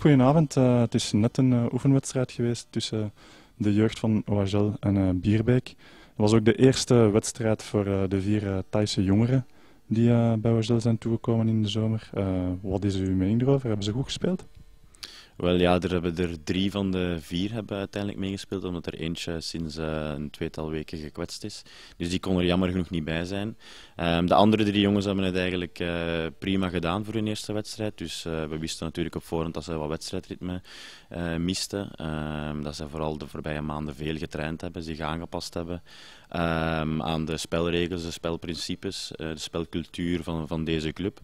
Goedenavond. Eh, het is net een eh, oefenwedstrijd geweest tussen eh, de jeugd van Oagel en Bierbeek. Het was ook de eerste wedstrijd voor de vier Thaise jongeren die bij Oagel zijn toegekomen in de zomer. wat is uw mening erover? Hebben ze goed gespeeld? Wel ja, er hebben er drie van de vier hebben uiteindelijk meegespeeld, omdat er eentje sinds eh, een tweetal weken gekwetst is. Dus die kon er jammer genoeg niet bij zijn. Ehm, de andere drie jongens hebben het eigenlijk eh, prima gedaan voor hun eerste wedstrijd. Dus eh, we wisten natuurlijk op voorhand dat ze wat wedstrijdritme misten. Ehm, dat ze vooral de voorbije maanden veel getraind hebben, zich aangepast hebben ehm, aan de spelregels, de spelprincipes, de spelcultuur van, van deze club.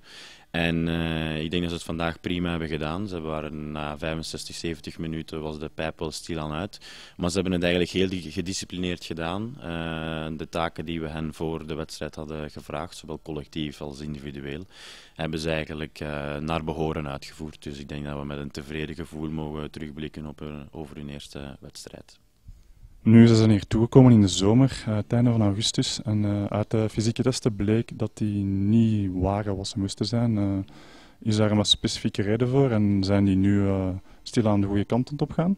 En eh, ik denk dat ze het vandaag prima hebben gedaan. Ze waren na 65, 70 minuten was de pijp wel aan uit. Maar ze hebben het eigenlijk heel gedisciplineerd gedaan. Eh, de taken die we hen voor de wedstrijd hadden gevraagd, zowel collectief als individueel, hebben ze eigenlijk eh, naar behoren uitgevoerd. Dus ik denk dat we met een tevreden gevoel mogen terugblikken op over hun eerste wedstrijd. Nu, ze zijn hier toegekomen in de zomer, uh, het einde van augustus. En eh, uit de fysieke testen bleek dat die niet waren wat ze moesten zijn. Eh, is daar een specifieke reden voor en zijn die nu stil aan de goede kant op gaan?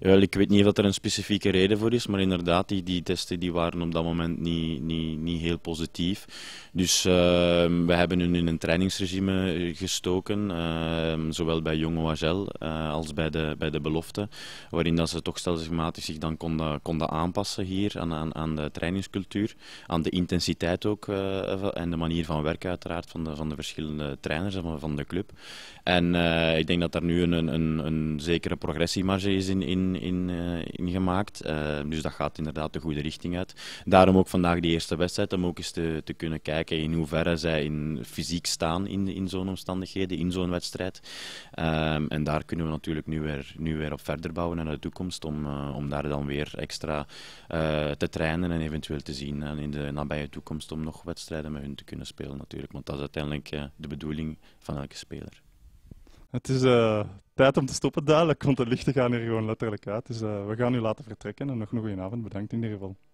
Wel, ik weet niet of er een specifieke reden voor is, maar inderdaad, die, die testen die waren op dat moment niet, niet, niet heel positief. Dus ehm, we hebben hun in een trainingsregime eh, gestoken, ehm, zowel bij jonge Wagel eh, als bij de, bij de belofte, waarin dat ze toch stelselmatig zich dan konden, konden aanpassen hier aan, aan, aan de trainingscultuur, aan de intensiteit ook eh, en de manier van werken uiteraard van de, van de verschillende trainers van, de club. En ik denk dat daar nu een, een, een, een zekere progressiemarge is in, in in, in eh, gemaakt. Eh, dus dat gaat inderdaad de goede richting uit. Daarom ook vandaag die eerste wedstrijd, om ook eens te, te kunnen kijken in hoeverre zij in fysiek staan in, in zo'n omstandigheden, in zo'n wedstrijd. Ehm, en daar kunnen we natuurlijk nu weer, nu weer op verder bouwen naar de toekomst, om, eh, om daar dan weer extra te trainen en eventueel te zien in de nabije toekomst om nog wedstrijden met hun te kunnen spelen natuurlijk. Want dat is uiteindelijk de bedoeling van elke speler. Het is eh, tijd om te stoppen duidelijk, want de lichten gaan hier gewoon letterlijk uit. Dus eh, we gaan u laten vertrekken en nog een goede avond. Bedankt in ieder geval.